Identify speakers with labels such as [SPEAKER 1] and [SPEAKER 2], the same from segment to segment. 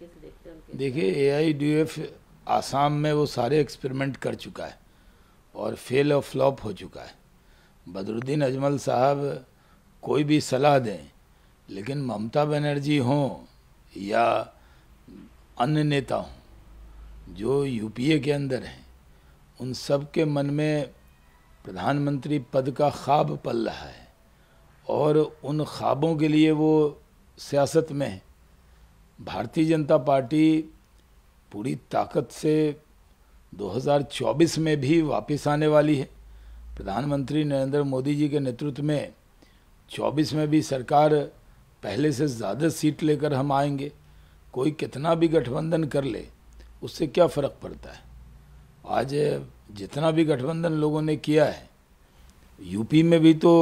[SPEAKER 1] कैसे देखते हैं देखिए A I D F Assam में वो सारे एक्सपेरिमेंट कर चुका है और फेल और फ्लॉप हो चुका है बदरुद्दीन अजमल साहब कोई भी सलाह दें लेकिन ममता बनर्जी हों या अन्य नेता हों जो यूपीए के अंदर हैं उन सब के मन में प्रधानमंत्री पद का ख्वाब पल रहा है और उन ख्वाबों के लिए वो सियासत में हैं भारतीय जनता पार्टी पूरी ताकत से 2024 में भी वापस आने वाली है प्रधानमंत्री नरेंद्र मोदी जी के नेतृत्व में 24 में भी सरकार पहले से ज़्यादा सीट लेकर हम आएंगे कोई कितना भी गठबंधन कर ले उससे क्या फ़र्क पड़ता है आज जितना भी गठबंधन लोगों ने किया है यूपी में भी तो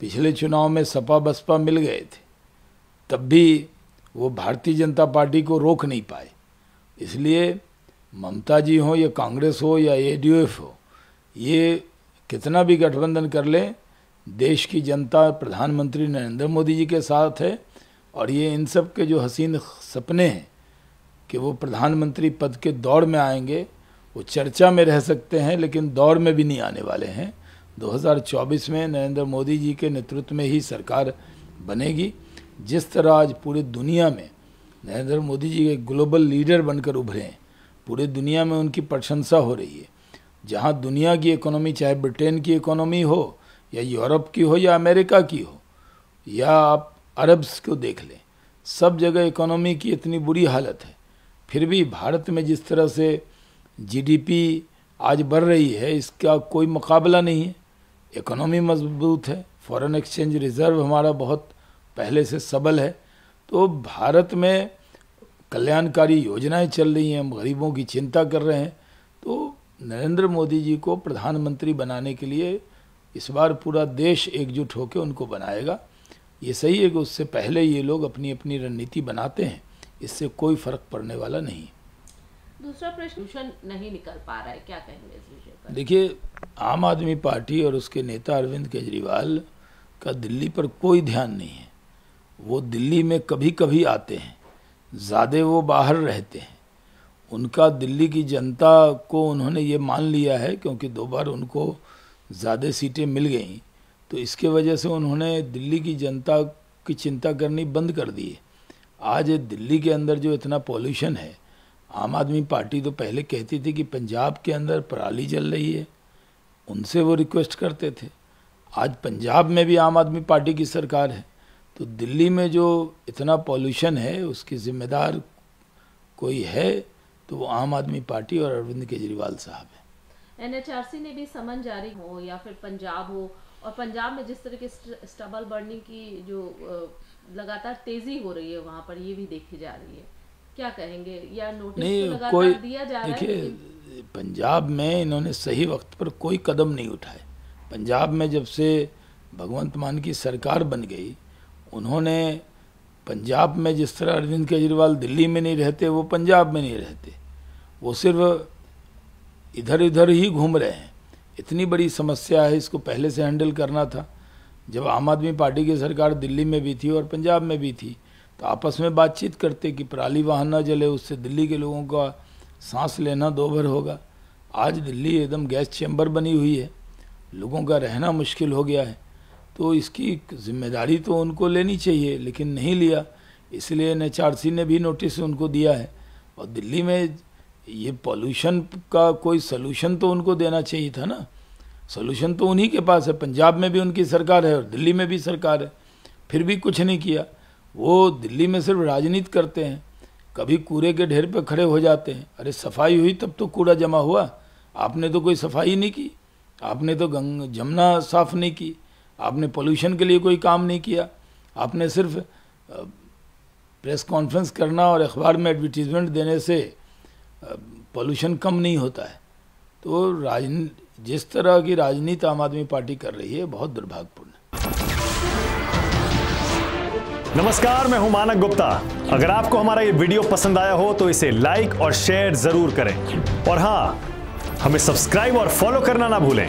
[SPEAKER 1] पिछले चुनाव में सपा बसपा मिल गए थे तब भी वो भारतीय जनता पार्टी को रोक नहीं पाए इसलिए ममता जी हो या कांग्रेस हो या ए हो ये कितना भी गठबंधन कर लें देश की जनता प्रधानमंत्री नरेंद्र मोदी जी के साथ है और ये इन सब के जो हसीन सपने हैं कि वो प्रधानमंत्री पद के दौड़ में आएंगे वो चर्चा में रह सकते हैं लेकिन दौड़ में भी नहीं आने वाले हैं 2024 में नरेंद्र मोदी जी के नेतृत्व में ही सरकार बनेगी जिस तरह आज पूरी दुनिया में नरेंद्र मोदी जी एक ग्लोबल लीडर बनकर उभरे हैं पूरी दुनिया में उनकी प्रशंसा हो रही है जहाँ दुनिया की इकोनॉमी चाहे ब्रिटेन की इकोनॉमी हो या यूरोप की हो या अमेरिका की हो या आप अरब्स को देख लें सब जगह इकोनॉमी की इतनी बुरी हालत है फिर भी भारत में जिस तरह से जीडीपी आज बढ़ रही है इसका कोई मुकाबला नहीं है इकोनॉमी मजबूत है फॉरेन एक्सचेंज रिज़र्व हमारा बहुत पहले से सबल है तो भारत में कल्याणकारी योजनाएं चल रही हैं हम गरीबों की चिंता कर रहे हैं तो नरेंद्र मोदी जी को प्रधानमंत्री बनाने के लिए इस बार पूरा देश एकजुट होकर उनको बनाएगा ये सही है कि उससे पहले ये लोग अपनी अपनी रणनीति बनाते हैं इससे कोई फर्क पड़ने वाला नहीं दूसरा प्रश्न नहीं निकल पा रहा है क्या कहेंगे देखिए आम आदमी पार्टी और उसके नेता अरविंद केजरीवाल का दिल्ली पर कोई ध्यान नहीं है वो दिल्ली में कभी कभी आते हैं ज़्यादा वो बाहर रहते हैं उनका दिल्ली की जनता को उन्होंने ये मान लिया है क्योंकि दो बार उनको ज़्यादा सीटें मिल गई तो इसके वजह से उन्होंने दिल्ली की जनता की चिंता करनी बंद कर दी है आज दिल्ली के अंदर जो इतना पॉल्यूशन है आम आदमी पार्टी तो पहले कहती थी कि पंजाब के अंदर पराली जल रही है उनसे वो रिक्वेस्ट करते थे आज पंजाब में भी आम आदमी पार्टी की सरकार है तो दिल्ली में जो इतना पॉल्यूशन है उसकी जिम्मेदार कोई है तो वो आम आदमी पार्टी और अरविंद केजरीवाल साहब हैं एनएचआरसी ने भी समन जारी हो या फिर पंजाब हो और पंजाब में जिस तरह के स्टबल बर्निंग की जो लगातार तेजी हो रही है वहाँ पर ये भी देखी जा रही है क्या कहेंगे या नोटिस नहीं, तो कोई, दिया जा रहा है पंजाब में इन्होंने सही वक्त पर कोई कदम नहीं उठाए पंजाब में जब से भगवंत मान की सरकार बन गई उन्होंने पंजाब में जिस तरह अरविंद केजरीवाल दिल्ली में नहीं रहते वो पंजाब में नहीं रहते वो सिर्फ इधर इधर ही घूम रहे हैं इतनी बड़ी समस्या है इसको पहले से हैंडल करना था जब आम आदमी पार्टी की सरकार दिल्ली में भी थी और पंजाब में भी थी तो आपस में बातचीत करते कि पराली वाहन ना जले उससे दिल्ली के लोगों का सांस लेना दो भर होगा आज दिल्ली एकदम गैस चैम्बर बनी हुई है लोगों का रहना मुश्किल हो गया है तो इसकी जिम्मेदारी तो उनको लेनी चाहिए लेकिन नहीं लिया इसलिए एन ने भी नोटिस उनको दिया है और दिल्ली में ये पॉल्यूशन का कोई सलूशन तो उनको देना चाहिए था ना सलूशन तो उन्हीं के पास है पंजाब में भी उनकी सरकार है और दिल्ली में भी सरकार है फिर भी कुछ नहीं किया वो दिल्ली में सिर्फ राजनीति करते हैं कभी कूड़े के ढेर पर खड़े हो जाते हैं अरे सफाई हुई तब तो कूड़ा जमा हुआ आपने तो कोई सफाई नहीं की आपने तो गंग जमुना साफ नहीं की आपने पोल्यूशन के लिए कोई काम नहीं किया आपने सिर्फ प्रेस कॉन्फ्रेंस करना और अखबार में एडवर्टीजमेंट देने से पोल्यूशन कम नहीं होता है तो राज जिस तरह की राजनीति आम आदमी पार्टी कर रही है बहुत दुर्भाग्यपूर्ण नमस्कार मैं हूं मानक गुप्ता अगर आपको हमारा ये वीडियो पसंद आया हो तो इसे लाइक और शेयर जरूर करें और हाँ हमें सब्सक्राइब और फॉलो करना ना भूलें